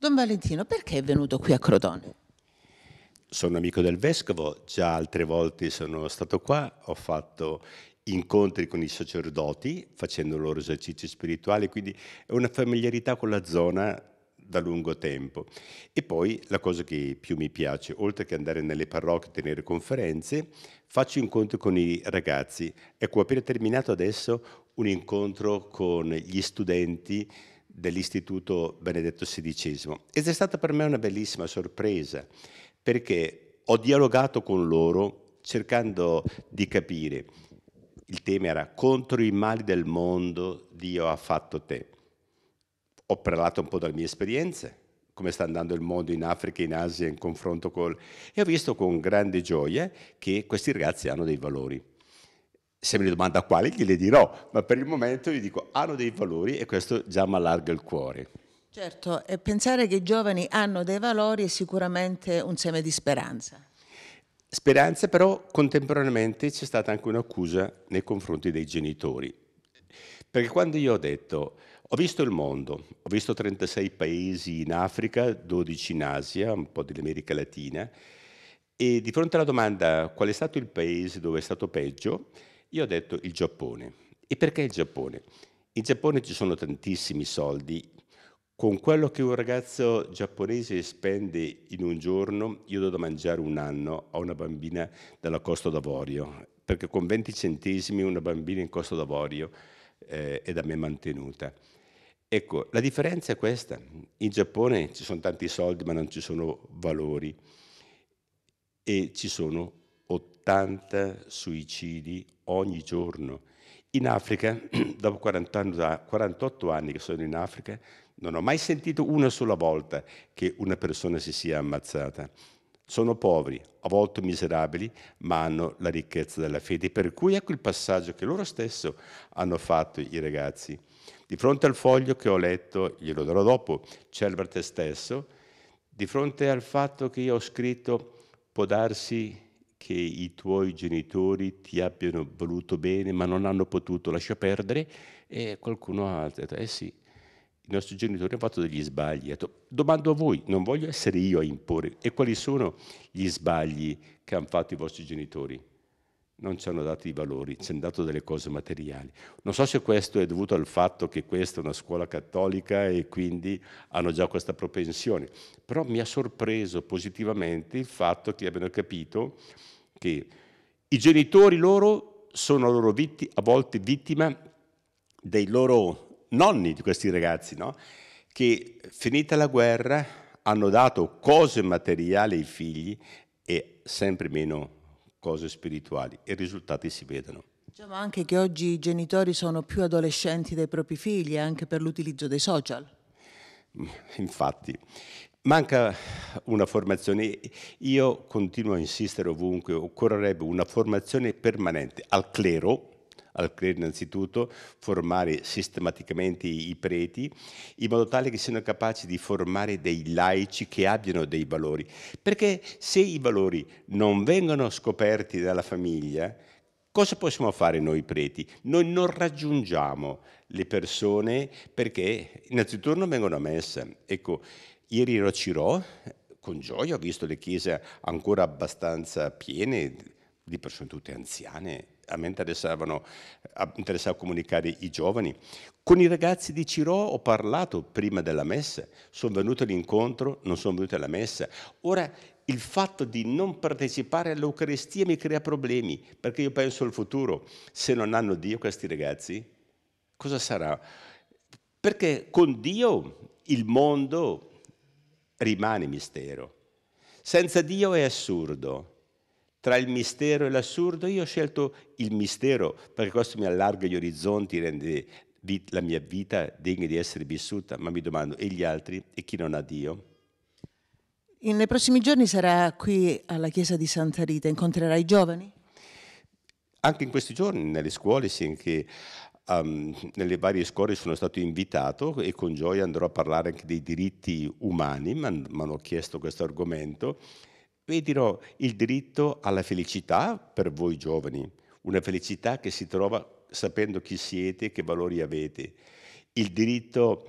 Don Valentino, perché è venuto qui a Crotone? Sono amico del vescovo, già altre volte sono stato qua, ho fatto incontri con i sacerdoti facendo il loro esercizi spirituali, quindi è una familiarità con la zona da lungo tempo. E poi la cosa che più mi piace, oltre che andare nelle parrocchie e tenere conferenze, faccio incontri con i ragazzi. Ecco, ho appena terminato adesso un incontro con gli studenti dell'Istituto Benedetto XVI ed è stata per me una bellissima sorpresa perché ho dialogato con loro cercando di capire il tema era contro i mali del mondo Dio ha fatto te. Ho parlato un po' dalle mie esperienze, come sta andando il mondo in Africa, in Asia, in confronto con... E ho visto con grande gioia che questi ragazzi hanno dei valori. Se me mi domanda quali, glieli dirò, ma per il momento gli dico hanno dei valori e questo già mi allarga il cuore. Certo, e pensare che i giovani hanno dei valori è sicuramente un seme di speranza. Speranza però contemporaneamente c'è stata anche un'accusa nei confronti dei genitori, perché quando io ho detto ho visto il mondo, ho visto 36 paesi in Africa, 12 in Asia, un po' dell'America Latina, e di fronte alla domanda qual è stato il paese dove è stato peggio, io ho detto il Giappone. E perché il Giappone? In Giappone ci sono tantissimi soldi, con quello che un ragazzo giapponese spende in un giorno, io do da mangiare un anno a una bambina dalla Costa d'Avorio, perché con 20 centesimi una bambina in Costa d'Avorio eh, è da me mantenuta. Ecco, la differenza è questa. In Giappone ci sono tanti soldi, ma non ci sono valori. E ci sono 80 suicidi ogni giorno. In Africa, dopo 48 anni che sono in Africa, non ho mai sentito una sola volta che una persona si sia ammazzata. Sono poveri, a volte miserabili, ma hanno la ricchezza della fede. Per cui ecco il passaggio che loro stesso hanno fatto i ragazzi. Di fronte al foglio che ho letto, glielo darò dopo, celebra te stesso, di fronte al fatto che io ho scritto può darsi che i tuoi genitori ti abbiano voluto bene ma non hanno potuto, lascia perdere, e qualcuno ha detto, eh sì, i nostri genitori hanno fatto degli sbagli. Domando a voi, non voglio essere io a imporre, e quali sono gli sbagli che hanno fatto i vostri genitori? non ci hanno dato i valori, ci hanno dato delle cose materiali. Non so se questo è dovuto al fatto che questa è una scuola cattolica e quindi hanno già questa propensione, però mi ha sorpreso positivamente il fatto che abbiano capito che i genitori loro sono loro vitt- a volte vittima dei loro nonni di questi ragazzi, no? che finita la guerra hanno dato cose materiali ai figli e sempre meno cose spirituali e i risultati si vedono. Diciamo anche che oggi i genitori sono più adolescenti dei propri figli anche per l'utilizzo dei social. Mm, infatti, manca una formazione. Io continuo a insistere ovunque, occorrerebbe una formazione permanente al clero, al clero innanzitutto, formare sistematicamente i preti, in modo tale che siano capaci di formare dei laici che abbiano dei valori. Perché se i valori non vengono scoperti dalla famiglia, Cosa possiamo fare noi preti? Noi non raggiungiamo le persone perché innanzitutto non vengono a messa. Ecco, ieri ero a Cirò, con gioia ho visto le chiese ancora abbastanza piene di persone tutte anziane, a me interessava comunicare i giovani. Con i ragazzi di Ciro ho parlato prima della messa, sono venuti all'incontro, non sono venuti alla messa. Ora il fatto di non partecipare all'Eucaristia mi crea problemi, perché io penso al futuro. Se non hanno Dio questi ragazzi, cosa sarà? Perché con Dio il mondo rimane mistero. Senza Dio è assurdo tra il mistero e l'assurdo, io ho scelto il mistero perché questo mi allarga gli orizzonti, rende la mia vita degna di essere vissuta, ma mi domando, e gli altri? E chi non ha Dio? In, nei prossimi giorni sarà qui alla chiesa di Santa Rita, incontrerà i giovani? Anche in questi giorni, nelle scuole, sì, anche Um, nelle varie scuole sono stato invitato e con gioia andrò a parlare anche dei diritti umani, mi hanno chiesto questo argomento vi dirò il diritto alla felicità per voi giovani, una felicità che si trova sapendo chi siete, che valori avete, il diritto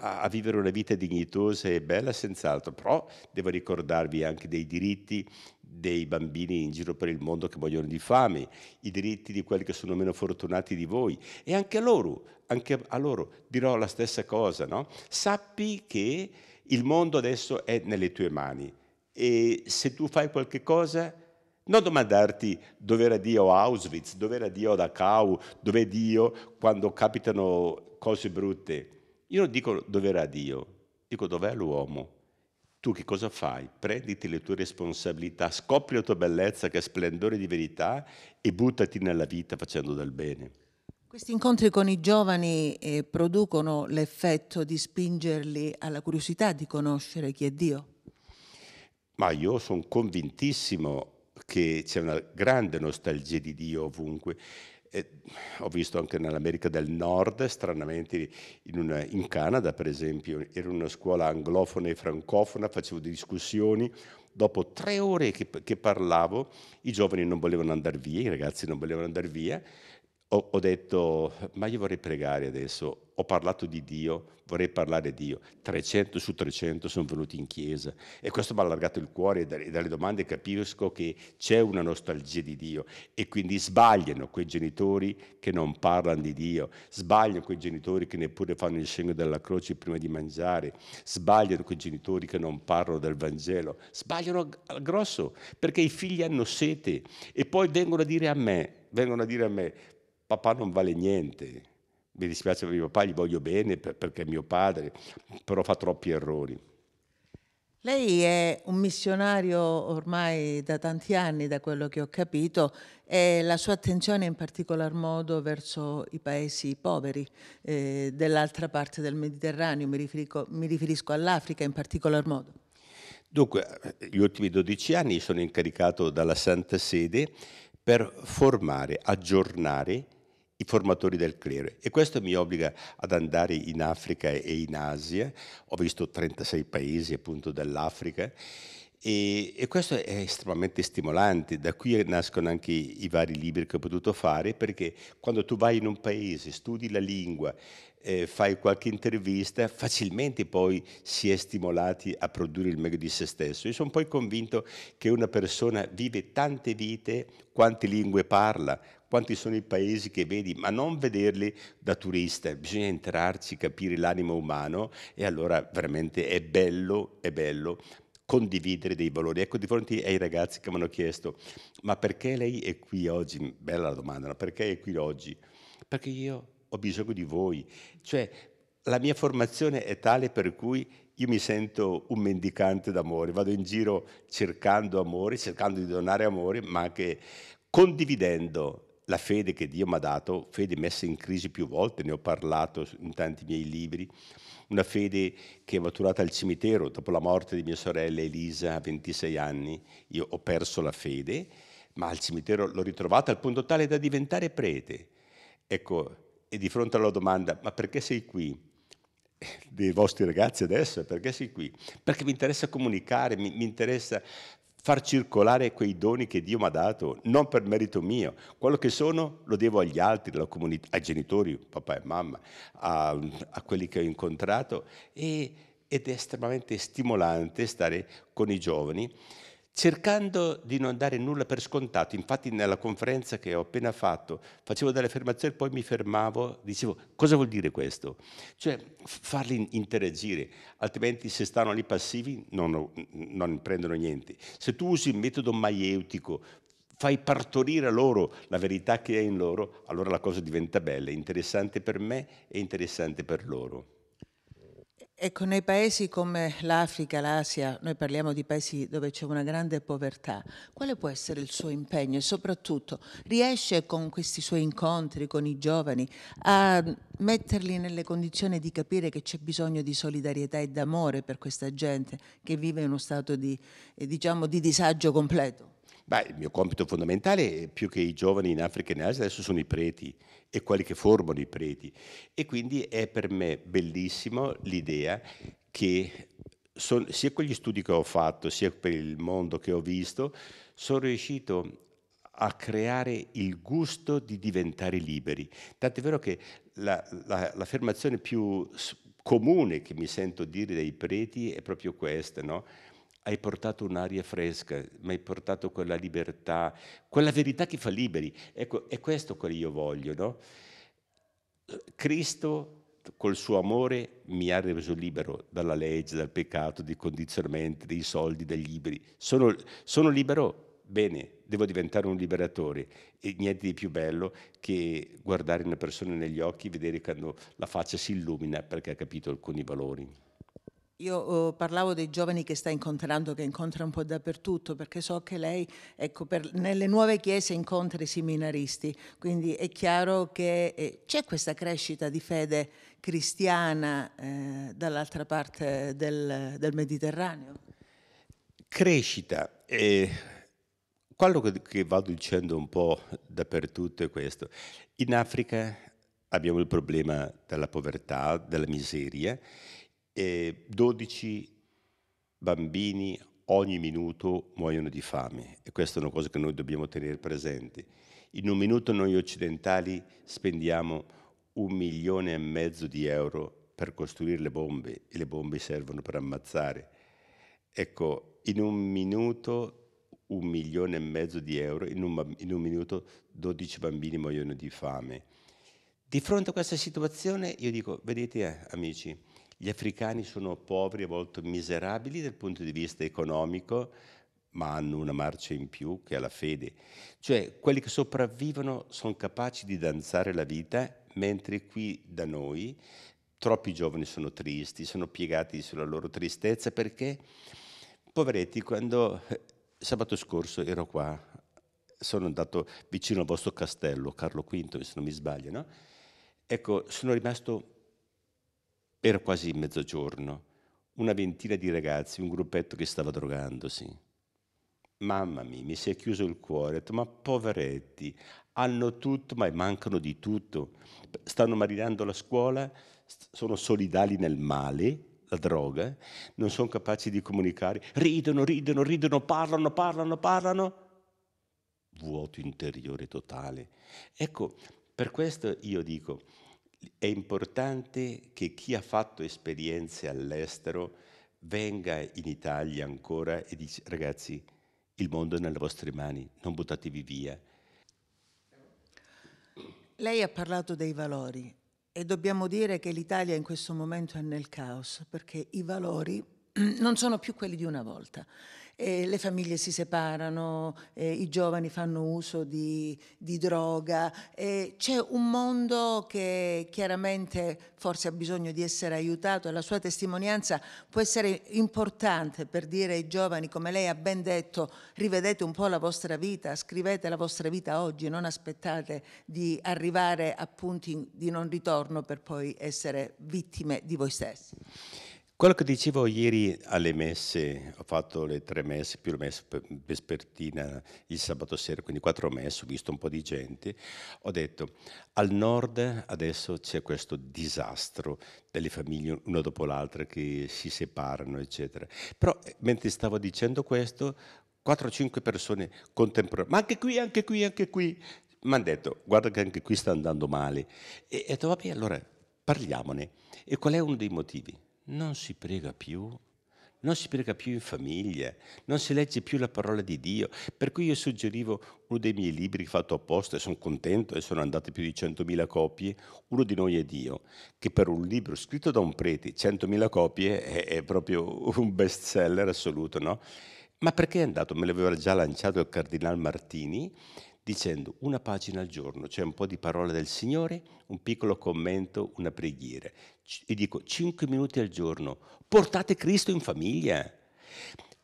a vivere una vita dignitosa e bella senz'altro, però devo ricordarvi anche dei diritti dei bambini in giro per il mondo che vogliono di fame, i diritti di quelli che sono meno fortunati di voi e anche a loro, anche a loro dirò la stessa cosa, no? Sappi che il mondo adesso è nelle tue mani, e se tu fai qualche cosa, non domandarti dove era Dio a Auschwitz, dove era Dio a Dachau, dove è Dio quando capitano cose brutte. Io non dico dove era Dio, dico dov'è l'uomo. Tu che cosa fai? Prenditi le tue responsabilità, scopri la tua bellezza che è splendore di verità e buttati nella vita facendo del bene. Questi incontri con i giovani eh, producono l'effetto di spingerli alla curiosità di conoscere chi è Dio? ma io sono convintissimo che c'è una grande nostalgia di Dio ovunque. Eh, ho visto anche nell'America del Nord, stranamente in, una, in Canada per esempio, ero in una scuola anglofona e francofona, facevo discussioni, dopo tre ore che, che parlavo i giovani non volevano andare via, i ragazzi non volevano andare via, ho, ho detto, ma io vorrei pregare adesso, ho parlato di Dio, vorrei parlare di Dio. 300 su 300 sono venuti in chiesa e questo mi ha allargato il cuore e dalle domande capisco che c'è una nostalgia di Dio e quindi sbagliano quei genitori che non parlano di Dio, sbagliano quei genitori che neppure fanno il segno della croce prima di mangiare, sbagliano quei genitori che non parlano del Vangelo, sbagliano al grosso perché i figli hanno sete e poi vengono a dire a me, vengono a dire a me, papà non vale niente, mi dispiace per mio papà, gli voglio bene perché è mio padre, però fa troppi errori. Lei è un missionario ormai da tanti anni, da quello che ho capito, e la sua attenzione in particolar modo verso i paesi poveri eh, dell'altra parte del Mediterraneo, mi riferisco, mi riferisco all'Africa in particolar modo. Dunque, eh, gli ultimi 12 anni sono incaricato dalla Santa Sede per formare, aggiornare i formatori del clero e questo mi obbliga ad andare in Africa e in Asia, ho visto 36 paesi appunto dell'Africa e, e, questo è estremamente stimolante, da qui nascono anche i, vari libri che ho potuto fare perché quando tu vai in un paese, studi la lingua, eh, fai qualche intervista, facilmente poi si è stimolati a produrre il meglio di se stesso. Io sono poi convinto che una persona vive tante vite, quante lingue parla, quanti sono i paesi che vedi, ma non vederli da turista, bisogna entrarci, capire l'animo umano e allora veramente è bello, è bello condividere dei valori. Ecco, di fronte ai ragazzi che mi hanno chiesto, ma perché lei è qui oggi? Bella la domanda, perché è qui oggi? Perché io ho bisogno di voi. Cioè, la mia formazione è tale per cui io mi sento un mendicante d'amore, vado in giro cercando amore, cercando di donare amore, ma anche condividendo la fede che Dio mi ha dato, fede messa in crisi più volte, ne ho parlato in tanti miei libri, una fede che è maturata al cimitero dopo la morte di mia sorella Elisa a 26 anni, io ho perso la fede, ma al cimitero l'ho ritrovata al punto tale da diventare prete. Ecco, e di fronte alla domanda, ma perché sei qui? Eh, dei vostri ragazzi adesso, perché sei qui? Perché mi interessa comunicare, mi, mi interessa far circolare quei doni che Dio mi ha dato, non per merito mio. Quello che sono lo devo agli altri, comunità, ai genitori, papà e mamma, a, a quelli che ho incontrato e, ed è estremamente stimolante stare con i giovani cercando di non dare nulla per scontato. Infatti nella conferenza che ho appena fatto facevo delle affermazioni, e poi mi fermavo, dicevo cosa vuol dire questo? Cioè farli interagire, altrimenti se stanno lì passivi non, non prendono niente. Se tu usi il metodo maieutico, fai partorire a loro la verità che è in loro, allora la cosa diventa bella, interessante per me e interessante per loro. Ecco, nei paesi come l'Africa, l'Asia, noi parliamo di paesi dove c'è una grande povertà, quale può essere il suo impegno e soprattutto riesce con questi suoi incontri con i giovani a metterli nelle condizioni di capire che c'è bisogno di solidarietà e d'amore per questa gente che vive in uno stato di, eh, diciamo, di disagio completo? Beh, il mio compito fondamentale, più che i giovani in Africa e in Asia, adesso sono i preti e quelli che formano i preti. E quindi è per me bellissimo l'idea che son, sia con gli studi che ho fatto, sia per il mondo che ho visto, sono riuscito a creare il gusto di diventare liberi. Tant'è vero che la, la, l'affermazione più comune che mi sento dire dai preti è proprio questa, no? hai portato un'aria fresca, mi hai portato quella libertà, quella verità che fa liberi. Ecco, è questo che io voglio, no? Cristo col suo amore mi ha reso libero dalla legge, dal peccato, dei condizionamenti, dei soldi, dei libri. Sono, sono, libero? Bene, devo diventare un liberatore. E niente di più bello che guardare una persona negli occhi e vedere quando la faccia si illumina perché ha capito alcuni valori. Io eh, parlavo dei giovani che sta incontrando, che incontra un po' dappertutto, perché so che lei, ecco, per, nelle nuove chiese incontra i seminaristi, quindi è chiaro che eh, c'è questa crescita di fede cristiana eh, dall'altra parte del, del, Mediterraneo. Crescita. quello che, che vado dicendo un po' dappertutto è questo. In Africa abbiamo il problema della povertà, della miseria e 12 bambini ogni minuto muoiono di fame e questa è una cosa che noi dobbiamo tenere presente. In un minuto noi occidentali spendiamo un milione e mezzo di euro per costruire le bombe e le bombe servono per ammazzare. Ecco, in un minuto un milione e mezzo di euro, in un, in un minuto 12 bambini muoiono di fame. Di fronte a questa situazione io dico, vedete eh, amici, gli africani sono poveri, a volte miserabili dal punto di vista economico, ma hanno una marcia in più che è la fede. Cioè, quelli che sopravvivono sono capaci di danzare la vita, mentre qui da noi troppi giovani sono tristi, sono piegati sulla loro tristezza perché, poveretti, quando eh, sabato scorso ero qua, sono andato vicino al vostro castello, Carlo V, se non mi sbaglio, no? Ecco, sono rimasto era quasi mezzogiorno. Una ventina di ragazzi, un gruppetto che stava drogandosi. Mamma mia, mi si è chiuso il cuore, ma poveretti, hanno tutto, ma mancano di tutto. Stanno marinando la scuola, sono solidali nel male, la droga, non sono capaci di comunicare, ridono, ridono, ridono, parlano, parlano, parlano. Vuoto interiore totale. Ecco, per questo io dico, è importante che chi ha fatto esperienze all'estero venga in Italia ancora e dice ragazzi, il mondo è nelle vostre mani, non buttatevi via. Lei ha parlato dei valori e dobbiamo dire che l'Italia in questo momento è nel caos perché i valori non sono più quelli di una volta eh, le famiglie si separano, eh, i giovani fanno uso di, di droga, eh, c'è un mondo che chiaramente forse ha bisogno di essere aiutato e la sua testimonianza può essere importante per dire ai giovani, come lei ha ben detto, rivedete un po' la vostra vita, scrivete la vostra vita oggi, non aspettate di arrivare a punti di non ritorno per poi essere vittime di voi stessi. Quello che dicevo ieri alle messe, ho fatto le tre messe più la messa vespertina il sabato sera, quindi quattro messe, ho visto un po' di gente, ho detto al nord adesso c'è questo disastro delle famiglie una dopo l'altra che si separano, eccetera. Però eh, mentre stavo dicendo questo, 4-5 persone contemporaneamente, ma anche qui, anche qui, anche qui, mi hanno detto guarda che anche qui sta andando male. E ho detto vabbè allora parliamone. E qual è uno dei motivi? non si prega più, non si prega più in famiglia, non si legge più la parola di Dio. Per cui io suggerivo uno dei miei libri fatto apposta e sono contento e sono andate più di 100.000 copie, Uno di noi è Dio, che per un libro scritto da un prete, 100.000 copie è, è proprio un best seller assoluto, no? Ma perché è andato? Me l'aveva già lanciato il Cardinal Martini dicendo una pagina al giorno, cioè un po' di parola del Signore, un piccolo commento, una preghiera. E dico cinque minuti al giorno, portate Cristo in famiglia.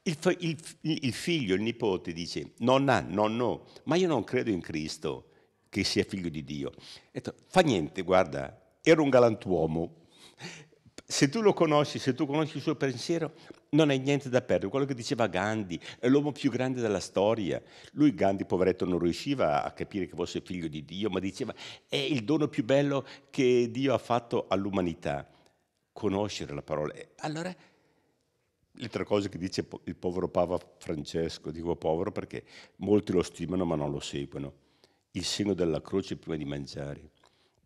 Il, il, il figlio, il nipote dice, nonna, nonno, ma io non credo in Cristo, che sia figlio di Dio. E detto, fa niente, guarda, ero un galantuomo, se tu lo conosci, se tu conosci il suo pensiero, non hai niente da perdere. Quello che diceva Gandhi, è l'uomo più grande della storia. Lui, Gandhi, poveretto, non riusciva a capire che fosse figlio di Dio, ma diceva è il dono più bello che Dio ha fatto all'umanità, conoscere la parola. Allora, le tre cose che dice il povero Papa Francesco, dico povero perché molti lo stimano ma non lo seguono. Il segno della croce prima di mangiare,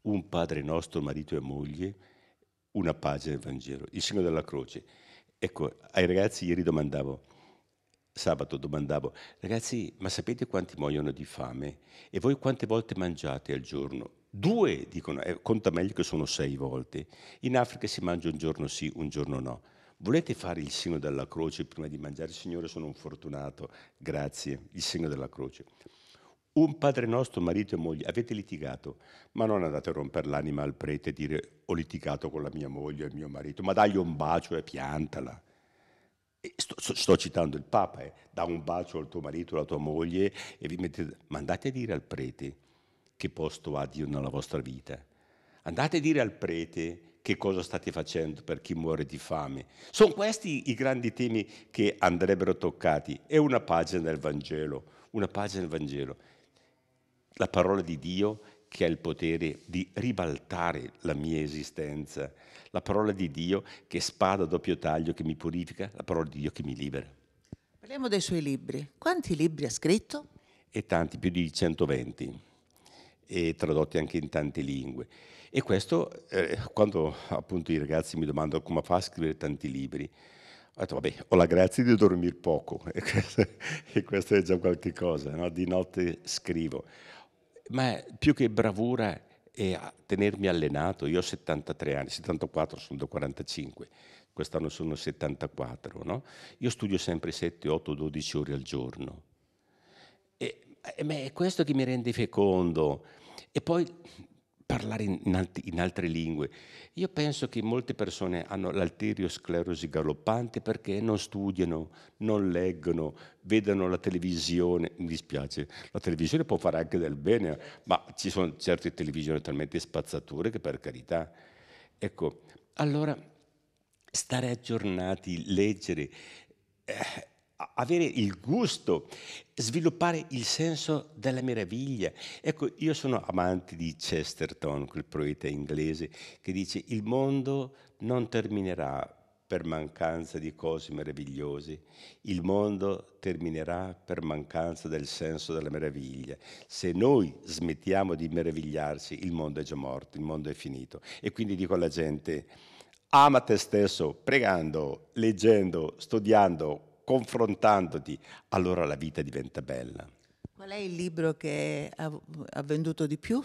un padre nostro, marito e moglie, una pagina del Vangelo, il segno della croce. Ecco, ai ragazzi ieri domandavo, sabato domandavo, ragazzi, ma sapete quanti muoiono di fame? E voi quante volte mangiate al giorno? Due, dicono, eh, conta meglio che sono sei volte. In Africa si mangia un giorno sì, un giorno no. Volete fare il segno della croce prima di mangiare? Signore, sono un fortunato, grazie, il segno della croce un padre nostro, marito e moglie, avete litigato, ma non andate a rompere l'anima al prete e dire ho litigato con la mia moglie e mio marito, ma dagli un bacio e piantala. E sto, sto, citando il Papa, eh. da un bacio al tuo marito, alla tua moglie, e vi mettete, ma andate a dire al prete che posto ha Dio nella vostra vita. Andate a dire al prete che cosa state facendo per chi muore di fame. Sono questi i grandi temi che andrebbero toccati. È una pagina del Vangelo, una pagina del Vangelo la parola di Dio che ha il potere di ribaltare la mia esistenza, la parola di Dio che spada a doppio taglio, che mi purifica, la parola di Dio che mi libera. Parliamo dei suoi libri. Quanti libri ha scritto? E tanti, più di 120, e tradotti anche in tante lingue. E questo, eh, quando appunto i ragazzi mi domandano come fa a scrivere tanti libri, ho detto, vabbè, ho la grazia di dormire poco, e questo, e questo è già qualche cosa, no? di notte scrivo ma più che bravura è tenermi allenato. Io ho 73 anni, 74 sono da 45, quest'anno sono 74, no? Io studio sempre 7, 8, 12 ore al giorno. E, ma è questo che mi rende fecondo. E poi parlare in, alt- in, altre lingue. Io penso che molte persone hanno l'arteriosclerosi galoppante perché non studiano, non leggono, vedono la televisione. Mi dispiace, la televisione può fare anche del bene, ma ci sono certe televisioni talmente spazzature che per carità. Ecco, allora stare aggiornati, leggere, eh, avere il gusto, sviluppare il senso della meraviglia. Ecco, io sono amante di Chesterton, quel poeta inglese, che dice il mondo non terminerà per mancanza di cose meravigliose, il mondo terminerà per mancanza del senso della meraviglia. Se noi smettiamo di meravigliarci, il mondo è già morto, il mondo è finito. E quindi dico alla gente, ama te stesso pregando, leggendo, studiando, confrontandoti, allora la vita diventa bella. Qual è il libro che ha venduto di più?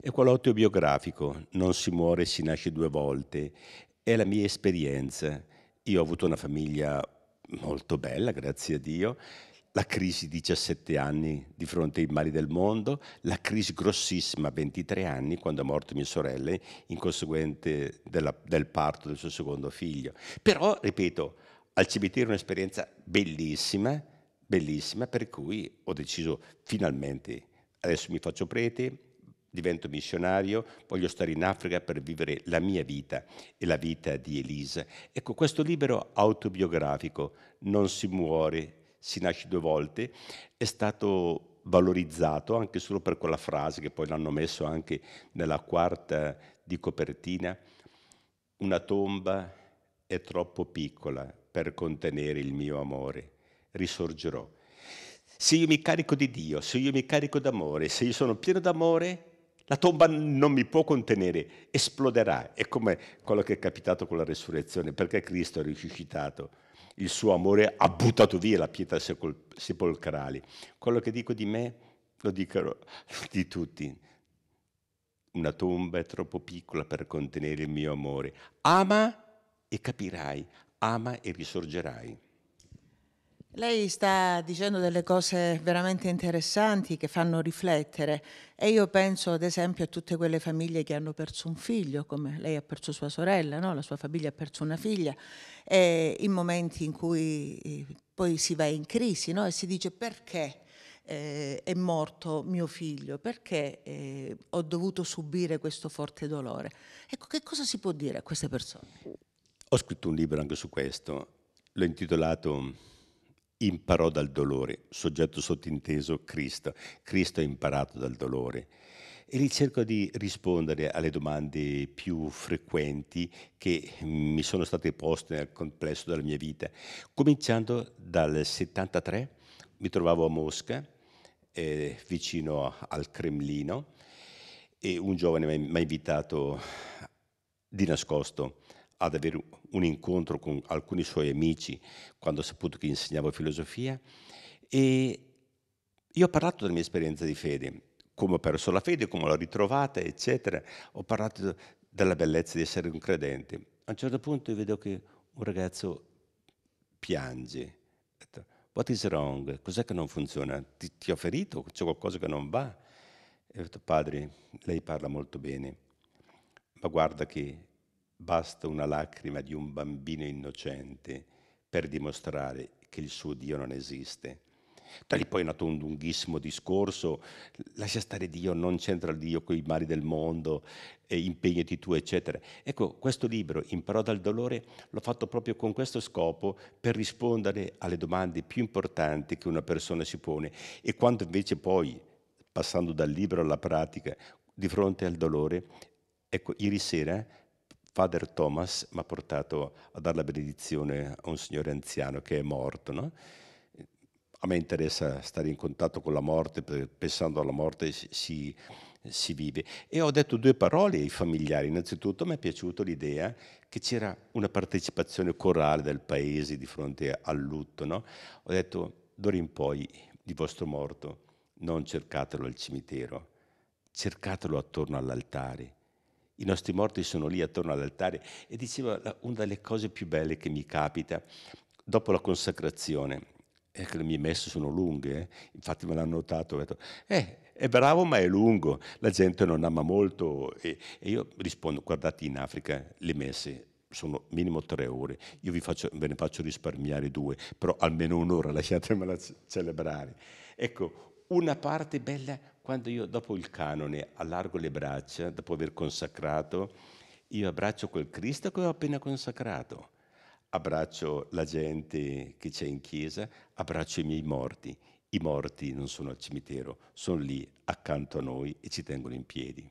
È quello autobiografico, Non si muore, si nasce due volte. È la mia esperienza. Io ho avuto una famiglia molto bella, grazie a Dio, la crisi 17 anni di fronte ai mali del mondo, la crisi grossissima 23 anni quando è morto mia sorella in conseguenza del parto del suo secondo figlio. Però, ripeto, al cimitero un'esperienza bellissima, bellissima, per cui ho deciso finalmente, adesso mi faccio prete, divento missionario, voglio stare in Africa per vivere la mia vita e la vita di Elisa. Ecco, questo libro autobiografico, Non si muore, si nasce due volte, è stato valorizzato anche solo per quella frase che poi l'hanno messo anche nella quarta di copertina, una tomba è troppo piccola per contenere il mio amore. Risorgerò. Se io mi carico di Dio, se io mi carico d'amore, se io sono pieno d'amore, la tomba non mi può contenere, esploderà. È come quello che è capitato con la resurrezione, perché Cristo è risuscitato. Il suo amore ha buttato via la pietra sepolcrale. Quello che dico di me lo dicono di tutti. Una tomba è troppo piccola per contenere il mio amore. Ama e capirai ama e risorgerai. Lei sta dicendo delle cose veramente interessanti che fanno riflettere e io penso ad esempio a tutte quelle famiglie che hanno perso un figlio, come lei ha perso sua sorella, no? la sua famiglia ha perso una figlia, e in momenti in cui eh, poi si va in crisi no? e si dice perché eh, è morto mio figlio, perché eh, ho dovuto subire questo forte dolore. Ecco, che cosa si può dire a queste persone? Ho scritto un libro anche su questo, l'ho intitolato Imparò dal dolore, soggetto sottinteso Cristo. Cristo ha imparato dal dolore. E lì cerco di rispondere alle domande più frequenti che mi sono state poste nel complesso della mia vita. Cominciando dal 73, mi trovavo a Mosca, eh, vicino al Cremlino, e un giovane mi ha invitato di nascosto ad avere un incontro con alcuni suoi amici quando ho saputo che insegnavo filosofia e io ho parlato della mia esperienza di fede, come ho perso la fede, come l'ho ritrovata, eccetera. Ho parlato della bellezza di essere un credente. A un certo punto vedo che un ragazzo piange. What is wrong? Cos'è che non funziona? Ti, ti ho ferito? C'è qualcosa che non va? E ho detto, padre, lei parla molto bene, ma guarda che Basta una lacrima di un bambino innocente per dimostrare che il suo Dio non esiste. Da lì poi è nato un lunghissimo discorso, lascia stare Dio, non c'entra Dio con i mali del mondo, impegnati tu, eccetera. Ecco, questo libro, Imparò dal dolore, l'ho fatto proprio con questo scopo, per rispondere alle domande più importanti che una persona si pone. E quando invece poi, passando dal libro alla pratica, di fronte al dolore, ecco, ieri sera Father Thomas mi ha portato a dare la benedizione a un signore anziano che è morto. No? A me interessa stare in contatto con la morte, perché pensando alla morte si, si vive. E ho detto due parole ai familiari. Innanzitutto mi è piaciuta l'idea che c'era una partecipazione corale del paese di fronte al lutto. No? Ho detto, d'ora in poi, il vostro morto, non cercatelo al cimitero, cercatelo attorno all'altare i nostri morti sono lì attorno all'altare e diceva una delle cose più belle che mi capita dopo la consacrazione, è che le mie messe sono lunghe, eh? infatti me l'hanno notato, ho detto, eh, è bravo ma è lungo, la gente non ama molto e, e io rispondo, guardate in Africa le messe sono minimo tre ore, io faccio, ve ne faccio risparmiare due, però almeno un'ora lasciatemela celebrare. Ecco, una parte bella quando io dopo il canone allargo le braccia, dopo aver consacrato, io abbraccio quel Cristo che ho appena consacrato, abbraccio la gente che c'è in chiesa, abbraccio i miei morti. I morti non sono al cimitero, sono lì accanto a noi e ci tengono in piedi.